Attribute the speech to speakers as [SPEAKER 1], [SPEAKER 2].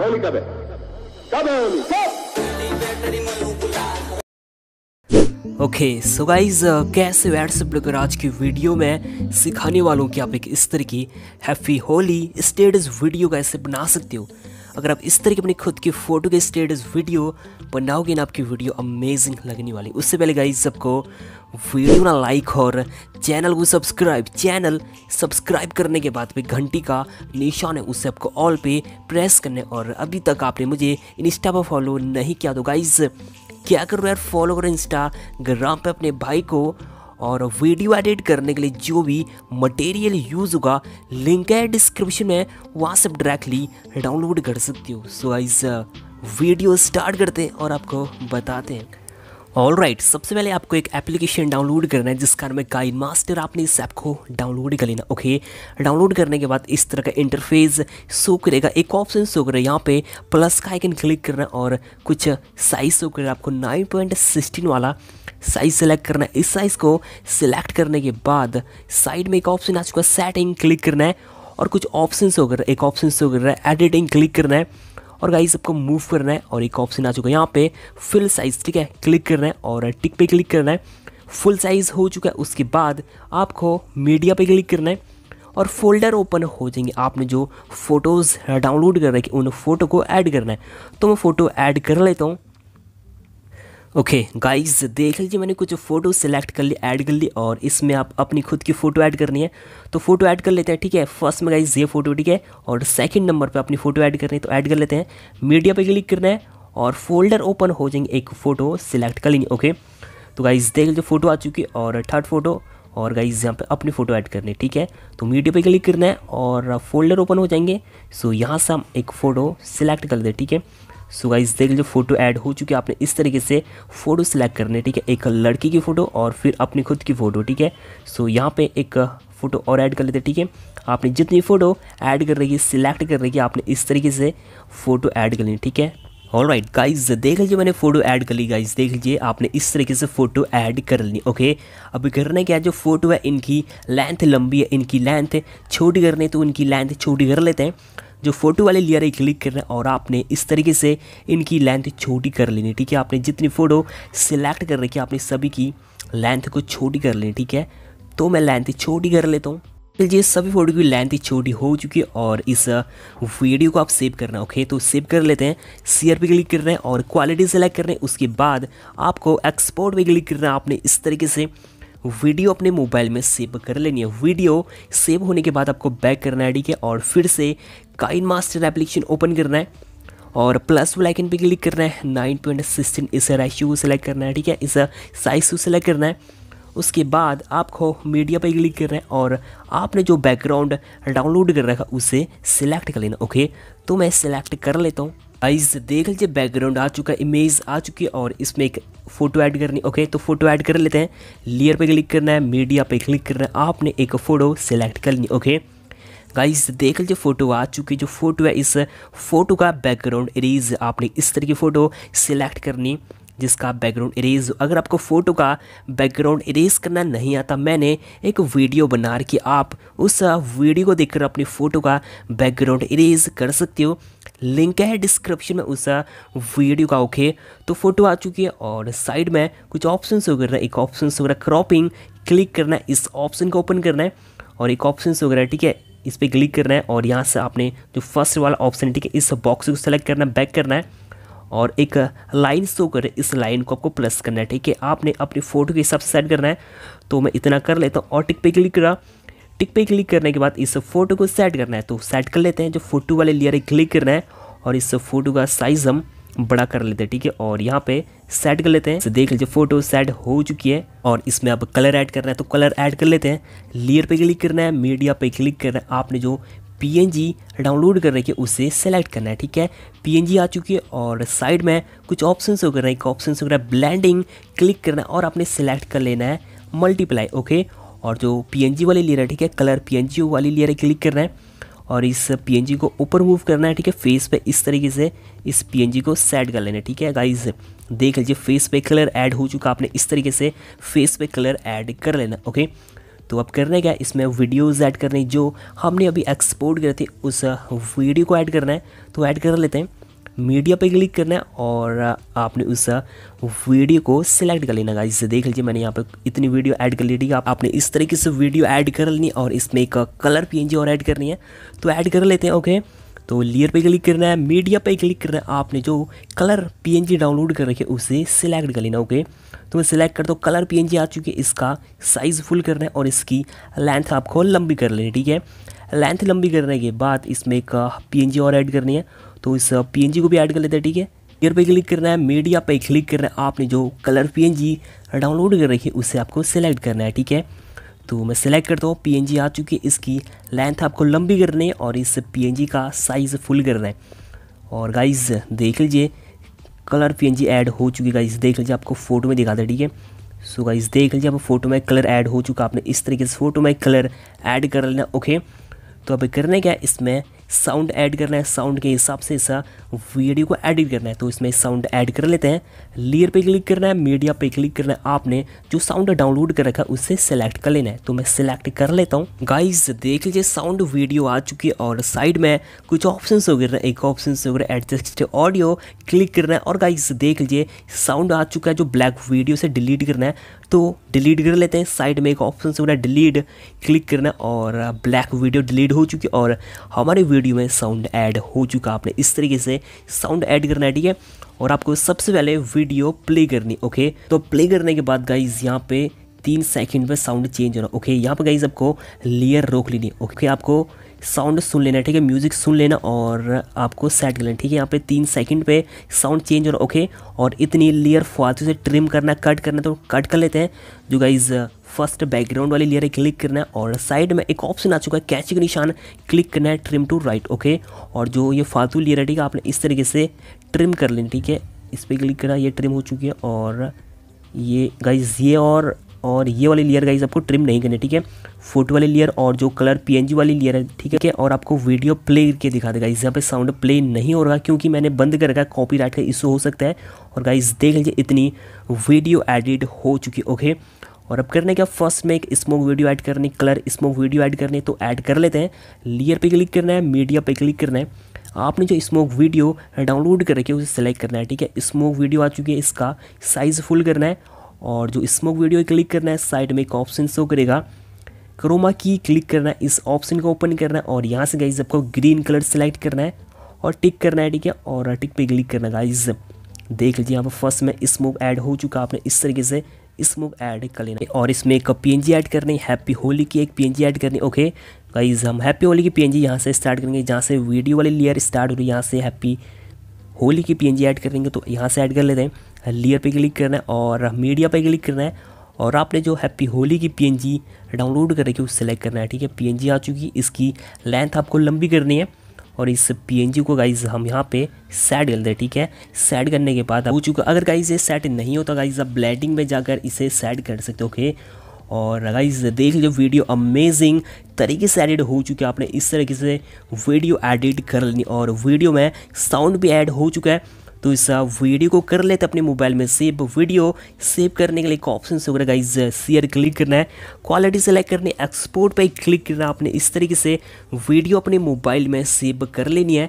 [SPEAKER 1] होली कब है कब है होली ओके सो गाइज कैसे व्हाट्सएप लेकर आज की वीडियो में सिखाने वालों की आप एक इस तरह की हैप्पी होली स्टेटस वीडियो कैसे बना सकते हो अगर आप इस तरह की अपनी खुद की फ़ोटो के स्टेटस वीडियो बनाओगे ना आपकी वीडियो अमेजिंग लगने वाली उससे पहले गाइज सबको वीडियो ना लाइक और चैनल को सब्सक्राइब चैनल सब्सक्राइब करने के बाद पे घंटी का निशान है उससे आपको ऑल पे प्रेस करने और अभी तक आपने मुझे इंस्टा पर फॉलो नहीं किया तो गाइज़ क्या करो यार फॉलो करो इंस्टाग्राम पे अपने भाई को और वीडियो एडिट करने के लिए जो भी मटेरियल यूज़ होगा लिंक है डिस्क्रिप्शन में वहाँ से डायरेक्टली डाउनलोड कर सकते हो सो आइज़ वीडियो स्टार्ट करते हैं और आपको बताते हैं ऑल राइट सबसे पहले आपको एक एप्लीकेशन डाउनलोड करना है जिसका नाम है गाइन मास्टर आपने इस ऐप को डाउनलोड कर लेना ओके डाउनलोड करने के बाद इस तरह का इंटरफेस शो करेगा एक ऑप्शन शो करेगा यहाँ पे प्लस का आइकन क्लिक करना और कुछ साइज शो करेगा आपको नाइन पॉइंट सिक्सटीन वाला साइज सेलेक्ट करना है इस साइज़ को सिलेक्ट करने के बाद साइड में एक ऑप्शन आ चुका है सेटिंग क्लिक करना है और कुछ ऑप्शन शो कर रहा है एक ऑप्शन शो कर रहा है एडिटिंग क्लिक करना है और गाइस आपको मूव करना है और एक ऑप्शन आ चुका है यहाँ पे फुल साइज़ ठीक है क्लिक करना है और टिक पे क्लिक करना है फुल साइज़ हो चुका है उसके बाद आपको मीडिया पे क्लिक करना है और फोल्डर ओपन हो जाएंगे आपने जो फ़ोटोज़ डाउनलोड कर रखी उन फोटो को ऐड करना है तो मैं फ़ोटो ऐड कर लेता हूँ ओके okay, गाइस देख लीजिए मैंने कुछ फ़ोटो सेलेक्ट कर ली ऐड कर ली और इसमें आप अपनी खुद की फ़ोटो ऐड करनी है तो फोटो ऐड कर लेते हैं ठीक है फर्स्ट में गाइस ये फ़ोटो ठीक है और सेकंड नंबर पे अपनी फ़ोटो ऐड करनी है तो ऐड कर लेते हैं मीडिया पे क्लिक करना है और फोल्डर ओपन हो जाएंगे एक फ़ोटो सेलेक्ट कर लेंगे ओके तो गाइज़ देख लीजिए फ़ोटो आ चुकी है और थर्ड फ़ोटो और गाइज यहाँ पर अपनी फ़ोटो ऐड करनी है ठीक है तो मीडिया पर क्लिक करना है और फोल्डर ओपन हो जाएंगे सो यहाँ से हम एक फ़ोटो सिलेक्ट कर दें ठीक है सो गाइज देख लीजिए फोटो ऐड हो चुकी है आपने इस तरीके से फ़ोटो सेलेक्ट करने ठीक है एक लड़की की फ़ोटो और फिर अपनी खुद की फ़ोटो ठीक है सो यहाँ पे एक फ़ोटो और ऐड कर लेते हैं ठीक है आपने जितनी फ़ोटो ऐड कर रही है सिलेक्ट कर रही है आपने इस तरीके से फ़ोटो ऐड कर ली ठीक है ऑल राइट गाइज देख लीजिए मैंने फोटो ऐड कर ली गाइज देख लीजिए आपने इस तरीके से फ़ोटो ऐड कर ली ओके अब करना क्या जो फोटो है इनकी लेंथ लंबी है इनकी लेंथ छोटी करनी तो इनकी लेंथ छोटी कर लेते हैं जो फोटो वाले लेयर है क्लिक करना और आपने इस तरीके से इनकी लेंथ छोटी कर लेनी ठीक है आपने जितनी फ़ोटो सिलेक्ट कर रखी है आपने सभी की लेंथ को छोटी कर लेनी ठीक है तो मैं लेंथ छोटी कर लेता हूँ जी सभी फोटो की लेंथ छोटी हो चुकी है और इस वीडियो को आप सेव करना ओके तो सेव कर लेते हैं सीआर पे क्लिक कर रहे हैं और क्वालिटी सेलेक्ट कर रहे हैं उसके बाद आपको एक्सपोर्ट पे क्लिक करना आपने इस तरीके से वीडियो अपने मोबाइल में सेव कर लेनी है वीडियो सेव होने के बाद आपको बैक करना है ठीक है और फिर से काइन मास्टर एप्लीकेशन ओपन करना है और प्लस वो लाइकन पे क्लिक करना है नाइन पॉइंट सिक्सटीन इस रेशियो को सिलेक्ट करना है ठीक है इस साइज को सिलेक्ट करना है उसके बाद आपको मीडिया पर क्लिक करना है और आपने जो बैकग्राउंड डाउनलोड कर रखा उसे सिलेक्ट कर लेना ओके तो मैं सिलेक्ट कर लेता हूँ आइज देख लीजिए बैकग्राउंड आ चुका है इमेज आ चुकी है और इसमें एक फ़ोटो ऐड करनी ओके तो फ़ोटो ऐड कर लेते हैं लेयर पे क्लिक करना है मीडिया पे क्लिक करना है आपने एक फ़ोटो सेलेक्ट कर लेनी ओके गाइस देख लीजिए फोटो आ चुकी है जो फोटो है इस फोटो का बैकग्राउंड इरेज आपने इस तरह की फ़ोटो सिलेक्ट करनी जिसका बैकग्राउंड इरेज अगर आपको फ़ोटो का बैकग्राउंड इरेज करना नहीं आता मैंने एक वीडियो बना रखी आप उस वीडियो को देखकर अपनी फ़ोटो का बैकग्राउंड इरेज कर सकते हो लिंक है डिस्क्रिप्शन में उस वीडियो का ओके तो फोटो आ चुकी है और साइड में कुछ ऑप्शन वगैरह एक ऑप्शन हो गया क्रॉपिंग क्लिक करना है इस ऑप्शन को ओपन करना है और एक ऑप्शन वगैरह ठीक है इस पर क्लिक करना है और यहाँ से आपने जो फर्स्ट वाला ऑप्शन ठीक है इस बॉक्स को सेलेक्ट करना है बैक करना है और एक लाइन शो कर इस लाइन को आपको प्लस करना है ठीक है आपने अपनी फ़ोटो के हिसाब से सेट करना है तो मैं इतना कर लेता हूँ और टिक पे क्लिक करा टिक पे क्लिक करने के बाद इस फोटो को सेट करना है तो सेट कर लेते हैं जो फोटो वाले लेयर है क्लिक करना है और इस फोटो का साइज़ हम बड़ा कर लेते हैं ठीक है और यहाँ पर सेट कर लेते हैं तो देख लीजिए फोटो सेट हो चुकी है और इसमें अब कलर ऐड करना है तो कलर ऐड कर लेते हैं लेयर पे क्लिक करना है मीडिया पे क्लिक करना है आपने जो पी डाउनलोड कर रखी है उसे सेलेक्ट करना है ठीक है पी आ चुकी है और साइड में कुछ ऑप्शन हो कर रहे हैं एक ऑप्शन हो रहा है ब्लैंडिंग क्लिक करना है और आपने सेलेक्ट कर लेना है मल्टीप्लाई ओके और जो पी वाली लेयर है ठीक है कलर पी वाली लेयर है क्लिक करना है और इस पीएनजी को ऊपर मूव करना है ठीक है फेस पे इस तरीके से इस पीएनजी को सेट कर लेना है ठीक है गाइज देख लीजिए फेस पे कलर ऐड हो चुका आपने इस तरीके से फेस पे कलर ऐड कर लेना ओके तो अब करना क्या इसमें वीडियोज़ ऐड करने जो हमने अभी एक्सपोर्ट करे थे उस वीडियो को ऐड करना है तो ऐड कर लेते हैं मीडिया पे क्लिक करना है और आपने उस वीडियो को सिलेक्ट कर लेना गाइस देख लीजिए मैंने यहाँ पर इतनी वीडियो ऐड कर ली ठीक है आप, आपने इस तरीके से वीडियो ऐड कर लेनी और इसमें एक कलर पी और ऐड करनी है तो ऐड कर लेते हैं ओके तो लेयर पे क्लिक करना है मीडिया पे क्लिक करना है आपने जो कलर पी डाउनलोड कर रखे उसे सिलेक्ट कर लेना ओके तो मैं सिलेक्ट करता हूँ कलर पी आ चुकी है इसका साइज़ फुल करना है और इसकी लेंथ आपको लंबी कर लेनी ठीक है लेंथ लंबी करने के बाद इसमें एक पी और ऐड करनी है तो इस पी को भी ऐड कर लेते हैं ठीक है ईयर पे क्लिक करना है मीडिया पे क्लिक करना है आपने जो कलर पी डाउनलोड कर रखी है उसे आपको सेलेक्ट करना है ठीक है तो मैं सिलेक्ट करता हूँ पी आ चुकी है इसकी लेंथ आपको लंबी करनी है और इस पी का साइज़ फुल करना है और गाइज़ देख लीजिए कलर जी ऐड हो चुकी है गाइस देख लीजिए आपको फ़ोटो में दिखाता है ठीक है सो गाइज़ देख लीजिए आपको फ़ोटो में कलर ऐड हो चुका आपने इस तरीके से फ़ोटो में कलर ऐड कर लेना ओके तो अब करने क्या है इसमें साउंड ऐड करना है साउंड के हिसाब से इसका वीडियो को एडिट करना है तो इसमें साउंड ऐड कर लेते हैं लेयर पे क्लिक करना है मीडिया पे क्लिक करना है आपने जो साउंड डाउनलोड कर रखा है उससे सेलेक्ट कर लेना है तो मैं सिलेक्ट कर लेता हूँ गाइज देख लीजिए साउंड वीडियो आ चुकी है और साइड में कुछ ऑप्शन हो गए एक ऑप्शन हो गया एडजस्ट ऑडियो क्लिक करना है और गाइज देख लीजिए साउंड आ चुका है जो ब्लैक वीडियो से डिलीट करना है तो डिलीट कर लेते हैं साइड में एक ऑप्शन से बोला डिलीट क्लिक करना और ब्लैक वीडियो डिलीट हो चुकी और हमारे वीडियो में साउंड ऐड हो चुका आपने इस तरीके से साउंड ऐड करना है ठीक है और आपको सबसे पहले वीडियो प्ले करनी ओके तो प्ले करने के बाद गाइज यहाँ पे तीन सेकंड में साउंड चेंज होना ओके यहाँ पर गाइज आपको लेयर रोक लेनी ओके आपको साउंड सुन लेना ठीक है म्यूज़िक सुन लेना और आपको सेट कर लेना ठीक है यहाँ पे तीन सेकंड पे साउंड चेंज और ओके और इतनी लेयर फालतू से ट्रिम करना कट करना तो कट कर लेते हैं जो गाइज़ फर्स्ट बैकग्राउंड वाली लेयर क्लिक करना है और साइड में एक ऑप्शन आ चुका है कैची का निशान क्लिक करना है ट्रिम टू राइट ओके और जो ये फालतू लेयर है ठीक है आपने इस तरीके से ट्रिम कर लेना ठीक है इस पर क्लिक करना ये ट्रिम हो चुकी है और ये गाइज ये और और ये वाली लेयर गाइज आपको ट्रिम नहीं करनी ठीक है फोटो वाली लेयर और जो कलर पी वाली लेयर है ठीक है और आपको वीडियो प्ले करके दिखा देगा इस यहाँ पे साउंड प्ले नहीं हो रहा क्योंकि मैंने बंद कर रखा है कॉपी का इशू हो सकता है और गाइज देख लीजिए इतनी वीडियो एडिट हो चुकी ओके और अब करने का फर्स्ट में एक स्मोक वीडियो ऐड करनी कलर स्मोक वीडियो ऐड करनी तो ऐड कर लेते हैं लेयर पे क्लिक करना है मीडिया पे क्लिक करना है आपने जो स्मोक वीडियो डाउनलोड करके उसे सेलेक्ट करना है ठीक है स्मोक वीडियो आ चुकी है इसका साइज़ फुल करना है और जो स्मोक वीडियो क्लिक करना है साइड में एक ऑप्शन शो करेगा क्रोमा की क्लिक करना है इस ऑप्शन को ओपन करना है और यहाँ से गाइज आपको ग्रीन कलर सेलेक्ट करना है और टिक करना है ठीक है और टिक पे क्लिक करना गाइज देख लीजिए यहाँ पर फर्स्ट में स्मोक ऐड हो चुका आपने इस तरीके से स्मोक ऐड कर लेना और इसमें एक जी ऐड करनी हैप्पी होली की एक जी ऐड करनी ओके गाइज हम हैप्पी होली की पी जी यहाँ से स्टार्ट करेंगे जहाँ से वीडियो वाली लेयर स्टार्ट हो रही है यहाँ से हैप्पी होली की पी ऐड करेंगे तो यहाँ से ऐड कर लेते हैं लेयर पे क्लिक करना है और मीडिया पे क्लिक करना है और आपने जो हैप्पी होली की पी डाउनलोड कर रखी है सेलेक्ट करना है ठीक है पी आ चुकी है इसकी लेंथ आपको लंबी करनी है और इस पी को गाइज हम यहाँ पे सेट कर दें ठीक है सेट करने के बाद हो चुका अगर गाइज ये सेट नहीं होता गाइज आप ब्लैडिंग में जाकर इसे सेट कर सकते हो ओके और गाइज देख लीजिए वीडियो अमेजिंग तरीके से एडिट हो चुकी तो है आपने इस तरीके से वीडियो एडिट कर लेनी और वीडियो में साउंड भी ऐड हो चुका है तो इस वीडियो को कर लेते अपने मोबाइल में सेव वीडियो सेव करने के लिए एक ऑप्शन से होगा गाइज शेयर क्लिक करना है क्वालिटी सेलेक्ट करनी एक्सपोर्ट पर क्लिक करना आपने इस तरीके से वीडियो अपने मोबाइल में सेव कर लेनी है